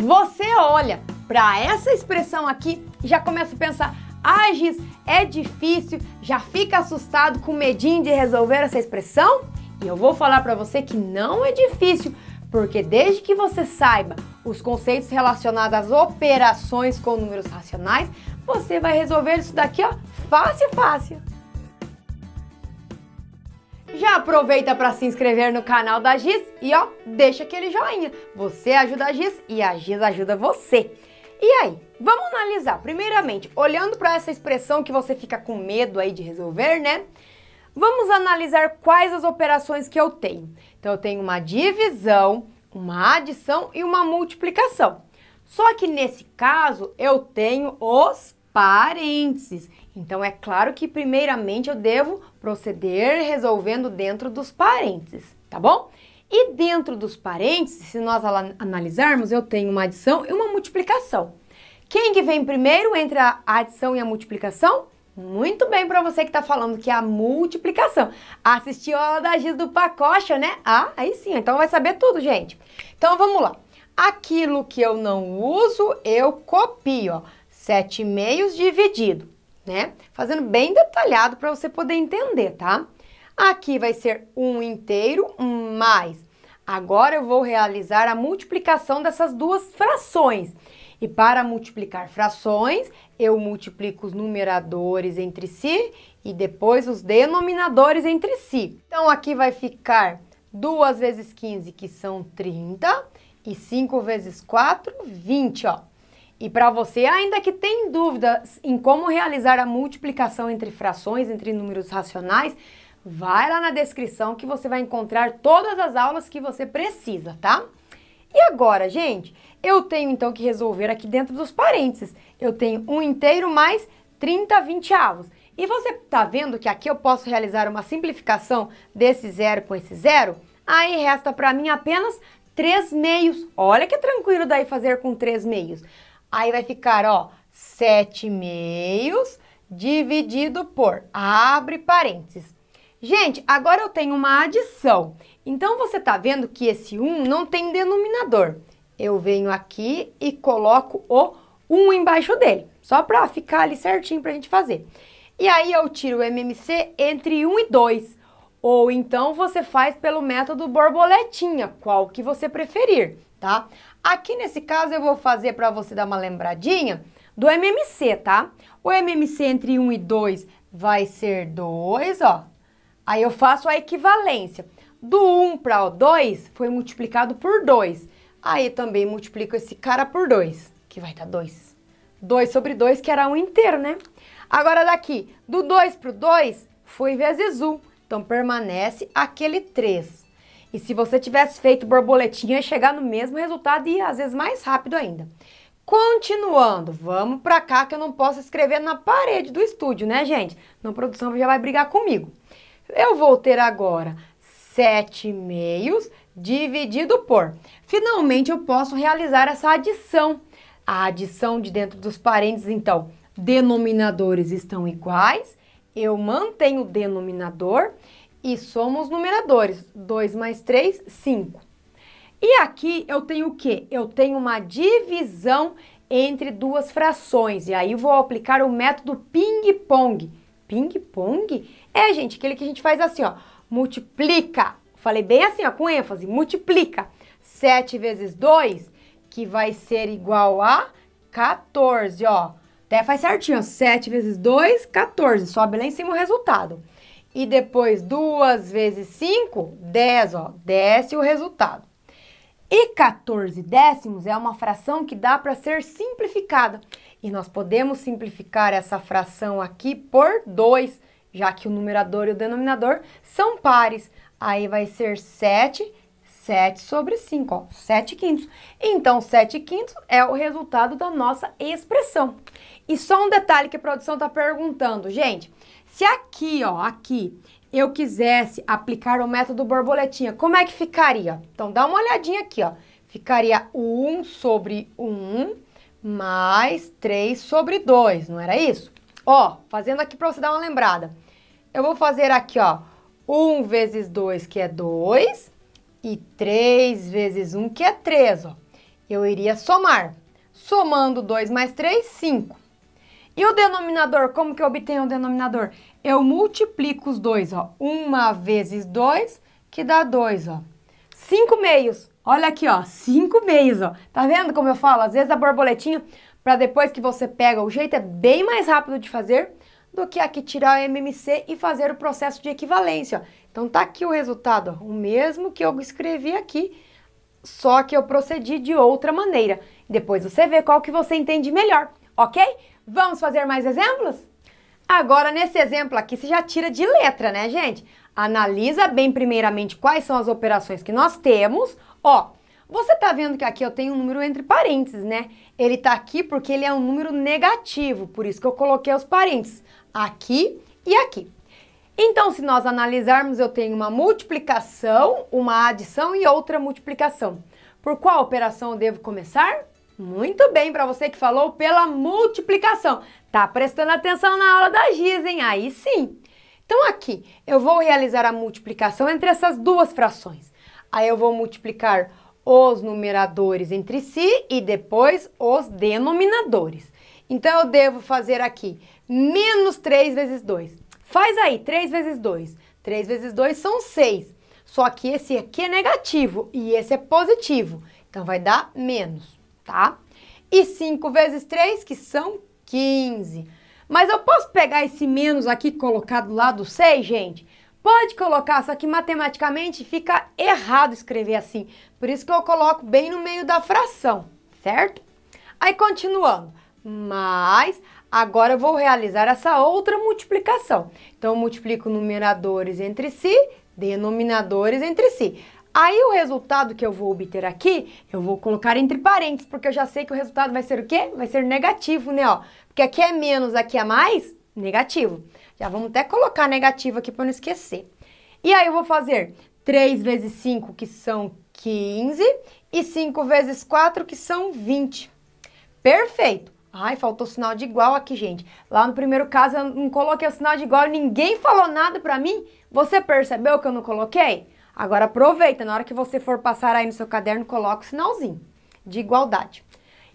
Você olha para essa expressão aqui e já começa a pensar: ah, é difícil, já fica assustado com medinho de resolver essa expressão? E eu vou falar para você que não é difícil, porque desde que você saiba os conceitos relacionados às operações com números racionais, você vai resolver isso daqui, ó, fácil, fácil. Já aproveita para se inscrever no canal da Giz e ó, deixa aquele joinha. Você ajuda a Giz e a Giz ajuda você. E aí, vamos analisar. Primeiramente, olhando para essa expressão que você fica com medo aí de resolver, né? Vamos analisar quais as operações que eu tenho. Então eu tenho uma divisão, uma adição e uma multiplicação. Só que nesse caso eu tenho os parênteses. Então, é claro que primeiramente eu devo proceder resolvendo dentro dos parênteses, tá bom? E dentro dos parênteses, se nós analisarmos, eu tenho uma adição e uma multiplicação. Quem que vem primeiro entre a adição e a multiplicação? Muito bem para você que está falando que é a multiplicação. Assistiu a aula da Giz do Pacocha, né? Ah, aí sim, então vai saber tudo, gente. Então vamos lá. Aquilo que eu não uso, eu copio. Ó. Sete meios dividido né? Fazendo bem detalhado para você poder entender, tá? Aqui vai ser um inteiro mais. Agora eu vou realizar a multiplicação dessas duas frações. E para multiplicar frações, eu multiplico os numeradores entre si e depois os denominadores entre si. Então aqui vai ficar 2 vezes 15, que são 30, e 5 vezes 4, 20, ó. E para você, ainda que tem dúvidas em como realizar a multiplicação entre frações, entre números racionais, vai lá na descrição que você vai encontrar todas as aulas que você precisa, tá? E agora, gente, eu tenho então que resolver aqui dentro dos parênteses. Eu tenho um inteiro mais 30 vinteavos. E você está vendo que aqui eu posso realizar uma simplificação desse zero com esse zero? Aí resta para mim apenas 3 meios. Olha que tranquilo daí fazer com 3 meios. Aí vai ficar, ó, sete meios dividido por, abre parênteses. Gente, agora eu tenho uma adição. Então, você tá vendo que esse 1 não tem denominador. Eu venho aqui e coloco o 1 embaixo dele, só para ficar ali certinho para a gente fazer. E aí, eu tiro o MMC entre 1 e 2. Ou então, você faz pelo método borboletinha, qual que você preferir, tá? Aqui nesse caso eu vou fazer para você dar uma lembradinha do MMC, tá? O MMC entre 1 e 2 vai ser 2, ó. Aí eu faço a equivalência. Do 1 para o 2 foi multiplicado por 2. Aí também multiplico esse cara por 2, que vai dar 2. 2 sobre 2, que era 1 inteiro, né? Agora daqui, do 2 para o 2 foi vezes 1. Então permanece aquele 3. E se você tivesse feito borboletinha, ia chegar no mesmo resultado e às vezes mais rápido ainda. Continuando, vamos pra cá que eu não posso escrever na parede do estúdio, né, gente? Na produção já vai brigar comigo. Eu vou ter agora sete meios dividido por. Finalmente eu posso realizar essa adição. A adição de dentro dos parênteses, então, denominadores estão iguais, eu mantenho o denominador e somos numeradores. 2 mais 3, 5. E aqui eu tenho o quê? Eu tenho uma divisão entre duas frações. E aí vou aplicar o método ping-pong. Ping-pong? É, gente, aquele que a gente faz assim, ó. Multiplica. Falei bem assim, ó, com ênfase. Multiplica. 7 vezes 2, que vai ser igual a 14, ó. Até faz certinho, 7 vezes 2, 14. Sobe lá em cima o resultado e depois 2 vezes 5, 10, ó, desce o resultado. E 14 décimos é uma fração que dá para ser simplificada. E nós podemos simplificar essa fração aqui por 2, já que o numerador e o denominador são pares. Aí vai ser 7, 7 sobre 5, ó, 7 quintos. Então, 7 quintos é o resultado da nossa expressão. E só um detalhe que a produção está perguntando, gente. Se aqui, ó, aqui, eu quisesse aplicar o método borboletinha, como é que ficaria? Então, dá uma olhadinha aqui, ó. Ficaria 1 sobre 1 mais 3 sobre 2, não era isso? Ó, fazendo aqui para você dar uma lembrada. Eu vou fazer aqui, ó, 1 vezes 2, que é 2, e 3 vezes 1, que é 3, ó. Eu iria somar. Somando 2 mais 3, 5. E o denominador, como que eu obtenho o denominador? Eu multiplico os dois, ó. Uma vezes dois, que dá dois, ó. Cinco meios. Olha aqui, ó. Cinco meios, ó. Tá vendo como eu falo? Às vezes a borboletinha, para depois que você pega o jeito, é bem mais rápido de fazer do que aqui tirar o MMC e fazer o processo de equivalência. Ó. Então tá aqui o resultado, ó. o mesmo que eu escrevi aqui, só que eu procedi de outra maneira. Depois você vê qual que você entende melhor ok? Vamos fazer mais exemplos? Agora, nesse exemplo aqui, você já tira de letra, né, gente? Analisa bem primeiramente quais são as operações que nós temos. Ó, você tá vendo que aqui eu tenho um número entre parênteses, né? Ele tá aqui porque ele é um número negativo, por isso que eu coloquei os parênteses aqui e aqui. Então, se nós analisarmos, eu tenho uma multiplicação, uma adição e outra multiplicação. Por qual operação eu devo começar? Muito bem para você que falou pela multiplicação. Tá prestando atenção na aula da Giz, hein? Aí sim. Então aqui, eu vou realizar a multiplicação entre essas duas frações. Aí eu vou multiplicar os numeradores entre si e depois os denominadores. Então eu devo fazer aqui menos 3 vezes 2. Faz aí, 3 vezes 2. 3 vezes 2 são 6. Só que esse aqui é negativo e esse é positivo. Então vai dar menos tá? E 5 vezes 3, que são 15. Mas eu posso pegar esse menos aqui e colocar do lado 6, gente? Pode colocar, só que matematicamente fica errado escrever assim. Por isso que eu coloco bem no meio da fração, certo? Aí continuando. Mas agora eu vou realizar essa outra multiplicação. Então eu multiplico numeradores entre si, denominadores entre si. Aí o resultado que eu vou obter aqui, eu vou colocar entre parênteses, porque eu já sei que o resultado vai ser o quê? Vai ser negativo, né, ó? Porque aqui é menos, aqui é mais, negativo. Já vamos até colocar negativo aqui para não esquecer. E aí eu vou fazer 3 vezes 5, que são 15, e 5 vezes 4, que são 20. Perfeito. Ai, faltou sinal de igual aqui, gente. Lá no primeiro caso eu não coloquei o sinal de igual, ninguém falou nada para mim. Você percebeu que eu não coloquei? Agora aproveita, na hora que você for passar aí no seu caderno, coloca o sinalzinho de igualdade.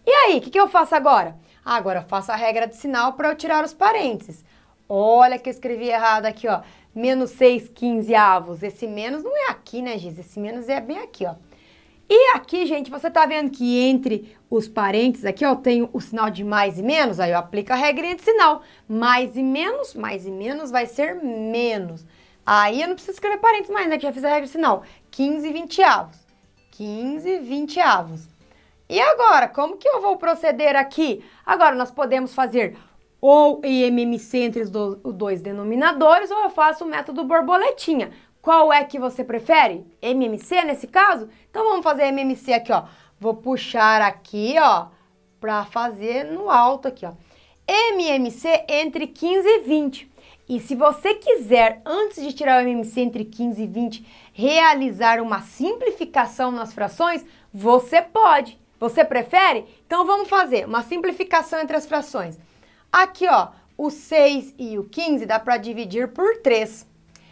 E aí, o que, que eu faço agora? Ah, agora eu faço a regra de sinal para eu tirar os parênteses. Olha que eu escrevi errado aqui, ó. Menos 6 quinzeavos. Esse menos não é aqui, né, Giz? Esse menos é bem aqui, ó. E aqui, gente, você tá vendo que entre os parênteses aqui, ó, eu tenho o sinal de mais e menos, aí eu aplico a regrinha de sinal. Mais e menos, mais e menos vai ser menos. Aí eu não preciso escrever parênteses mais, né? Que já fiz a regra sinal. 15 avos. 15 avos. E agora, como que eu vou proceder aqui? Agora, nós podemos fazer ou MMC entre os dois denominadores, ou eu faço o método borboletinha. Qual é que você prefere? MMC nesse caso? Então vamos fazer MMC aqui, ó. Vou puxar aqui, ó, para fazer no alto aqui, ó. MMC entre 15 e 20. E se você quiser, antes de tirar o MMC entre 15 e 20, realizar uma simplificação nas frações, você pode. Você prefere? Então vamos fazer uma simplificação entre as frações. Aqui, ó, o 6 e o 15 dá para dividir por 3.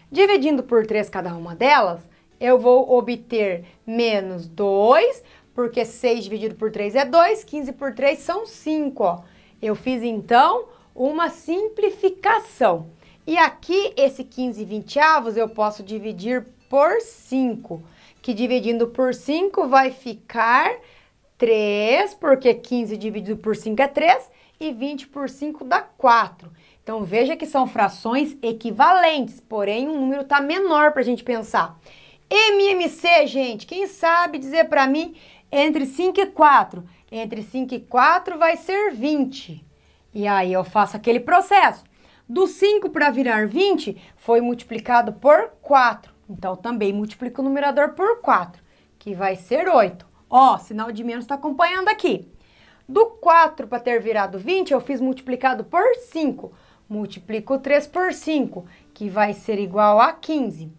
Dividindo por 3 cada uma delas, eu vou obter menos 2, porque 6 dividido por 3 é 2, 15 por 3 são 5, ó. Eu fiz, então, uma simplificação. E aqui, esse 15 20 avos, eu posso dividir por 5, que dividindo por 5 vai ficar 3, porque 15 dividido por 5 é 3, e 20 por 5 dá 4. Então, veja que são frações equivalentes, porém o um número está menor para a gente pensar. MMC, gente, quem sabe dizer para mim entre 5 e 4? Entre 5 e 4 vai ser 20. E aí eu faço aquele processo. Do 5 para virar 20 foi multiplicado por 4. Então, também multiplica o numerador por 4, que vai ser 8. Ó, sinal de menos está acompanhando aqui. Do 4 para ter virado 20, eu fiz multiplicado por 5. Multiplico 3 por 5, que vai ser igual a 15.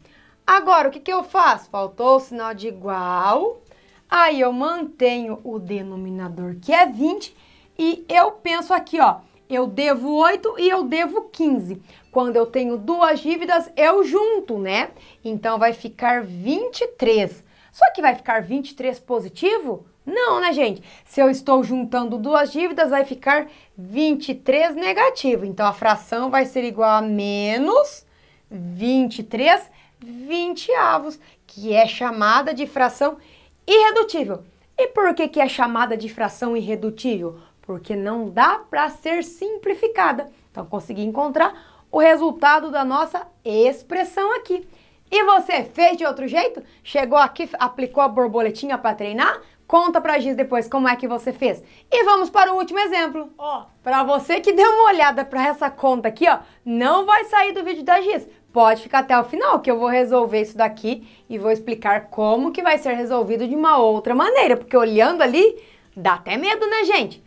Agora, o que, que eu faço? Faltou o sinal de igual. Aí eu mantenho o denominador que é 20 e eu penso aqui, ó, eu devo 8 e eu devo 15. Quando eu tenho duas dívidas, eu junto, né? Então vai ficar 23. Só que vai ficar 23 positivo? Não, né, gente? Se eu estou juntando duas dívidas, vai ficar 23 negativo. Então a fração vai ser igual a menos 23 20 avos, que é chamada de fração irredutível. E por que, que é chamada de fração irredutível? porque não dá para ser simplificada. Então, consegui encontrar o resultado da nossa expressão aqui. E você fez de outro jeito? Chegou aqui, aplicou a borboletinha para treinar? Conta para a Giz depois como é que você fez. E vamos para o último exemplo. Ó, oh. para você que deu uma olhada para essa conta aqui, ó, não vai sair do vídeo da Giz. Pode ficar até o final que eu vou resolver isso daqui e vou explicar como que vai ser resolvido de uma outra maneira, porque olhando ali dá até medo, né, gente?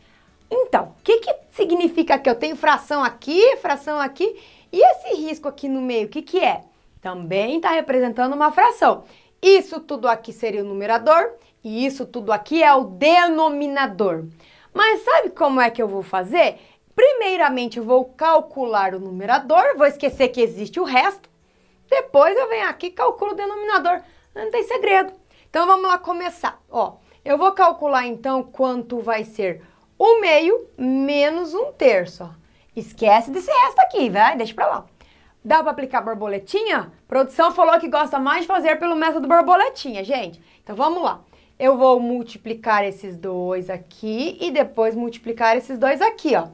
Então, o que, que significa que eu tenho fração aqui, fração aqui, e esse risco aqui no meio, o que, que é? Também está representando uma fração. Isso tudo aqui seria o numerador, e isso tudo aqui é o denominador. Mas sabe como é que eu vou fazer? Primeiramente, eu vou calcular o numerador, vou esquecer que existe o resto. Depois eu venho aqui e calculo o denominador. Não tem segredo. Então vamos lá começar. Ó, eu vou calcular então quanto vai ser 1 meio menos 1 terço. Ó. Esquece desse resto aqui, vai? Deixa pra lá. Dá pra aplicar borboletinha? produção falou que gosta mais de fazer pelo método borboletinha, gente. Então vamos lá. Eu vou multiplicar esses dois aqui e depois multiplicar esses dois aqui, ó.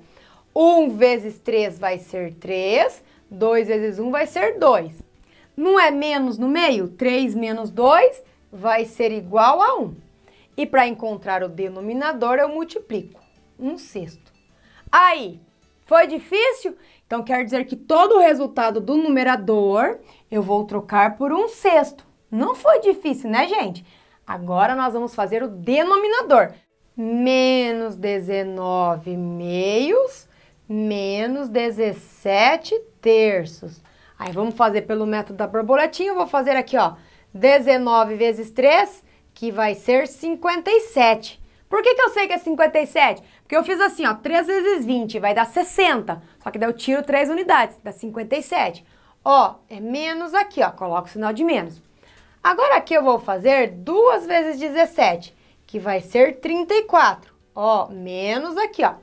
1 vezes 3 vai ser 3, 2 vezes 1 vai ser 2. Não é menos no meio? 3 menos 2 vai ser igual a 1. E para encontrar o denominador, eu multiplico um sexto. Aí, foi difícil? Então quer dizer que todo o resultado do numerador eu vou trocar por um sexto. Não foi difícil, né, gente? Agora nós vamos fazer o denominador. Menos 19 meios, menos 17 terços. Aí vamos fazer pelo método da borboletinha, eu vou fazer aqui, ó, 19 vezes 3, que vai ser 57. Por que, que eu sei que é 57? Porque eu fiz assim, ó, 3 vezes 20 vai dar 60. Só que daí eu tiro 3 unidades, dá 57. Ó, é menos aqui, ó, coloco o sinal de menos. Agora aqui eu vou fazer 2 vezes 17, que vai ser 34. Ó, menos aqui, ó.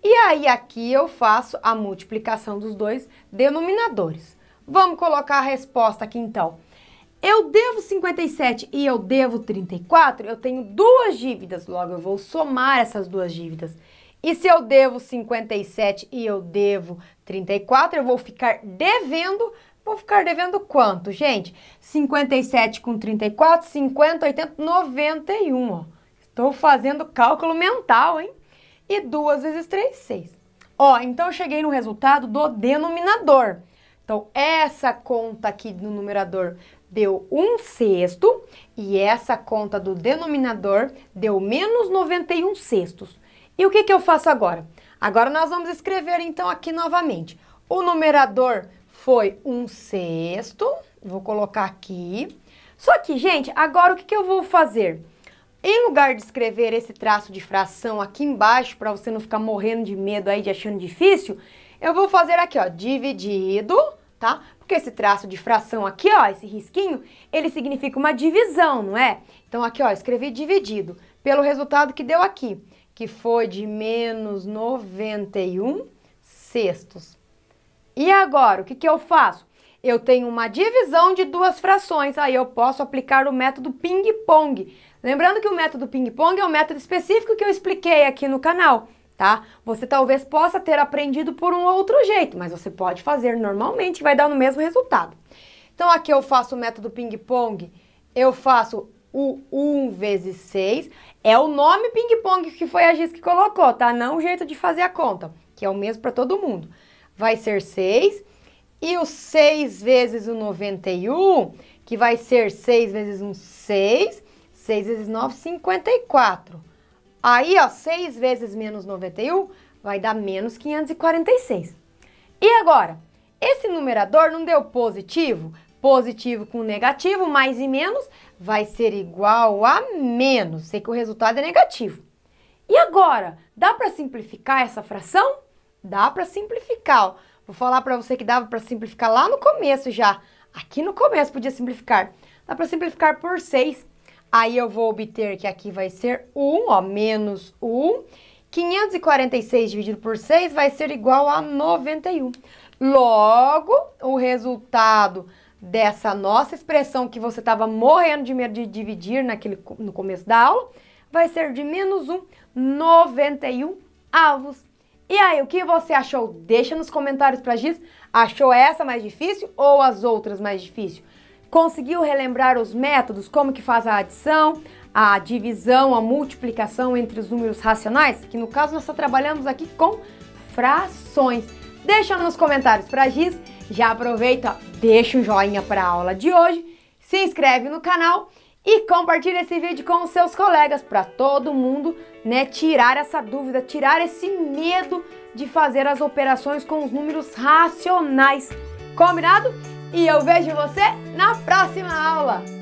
E aí aqui eu faço a multiplicação dos dois denominadores. Vamos colocar a resposta aqui então eu devo 57 e eu devo 34, eu tenho duas dívidas, logo eu vou somar essas duas dívidas. E se eu devo 57 e eu devo 34, eu vou ficar devendo, vou ficar devendo quanto, gente? 57 com 34, 50, 80, 91, ó. Estou fazendo cálculo mental, hein? E 2 vezes 3, 6. Ó, então eu cheguei no resultado do denominador. Então, essa conta aqui no numerador deu 1 sexto e essa conta do denominador deu menos 91 sextos. E o que, que eu faço agora? Agora nós vamos escrever então aqui novamente. O numerador foi 1 sexto, vou colocar aqui. Só que, gente, agora o que, que eu vou fazer? Em lugar de escrever esse traço de fração aqui embaixo, para você não ficar morrendo de medo aí de achando difícil, eu vou fazer aqui, ó, dividido tá? Porque esse traço de fração aqui, ó, esse risquinho, ele significa uma divisão, não é? Então aqui, ó, escrevi dividido pelo resultado que deu aqui, que foi de menos 91 sextos. E agora, o que, que eu faço? Eu tenho uma divisão de duas frações, aí eu posso aplicar o método ping-pong. Lembrando que o método ping-pong é um método específico que eu expliquei aqui no canal tá? Você talvez possa ter aprendido por um outro jeito, mas você pode fazer normalmente, e vai dar no mesmo resultado. Então aqui eu faço o método ping-pong, eu faço o 1 vezes 6, é o nome ping-pong que foi a Giz que colocou, tá? Não o jeito de fazer a conta, que é o mesmo para todo mundo. Vai ser 6, e o 6 vezes o 91, que vai ser 6 vezes 1, 6, 6 vezes 9, 54. Aí, ó, 6 vezes menos 91 vai dar menos 546. E agora? Esse numerador não deu positivo? Positivo com negativo, mais e menos, vai ser igual a menos. Sei que o resultado é negativo. E agora? Dá para simplificar essa fração? Dá para simplificar. Vou falar para você que dava para simplificar lá no começo já. Aqui no começo podia simplificar. Dá para simplificar por 6. Aí eu vou obter que aqui vai ser 1, ó, menos 1. 546 dividido por 6 vai ser igual a 91. Logo, o resultado dessa nossa expressão que você estava morrendo de medo de dividir naquele, no começo da aula, vai ser de menos 1, 91 avos. E aí, o que você achou? Deixa nos comentários a gente. Achou essa mais difícil ou as outras mais difíceis? Conseguiu relembrar os métodos, como que faz a adição, a divisão, a multiplicação entre os números racionais? Que no caso nós só trabalhamos aqui com frações. Deixa nos comentários para Giz, já aproveita, deixa um joinha para a aula de hoje, se inscreve no canal e compartilha esse vídeo com os seus colegas para todo mundo, né, tirar essa dúvida, tirar esse medo de fazer as operações com os números racionais. Combinado? e eu vejo você na próxima aula!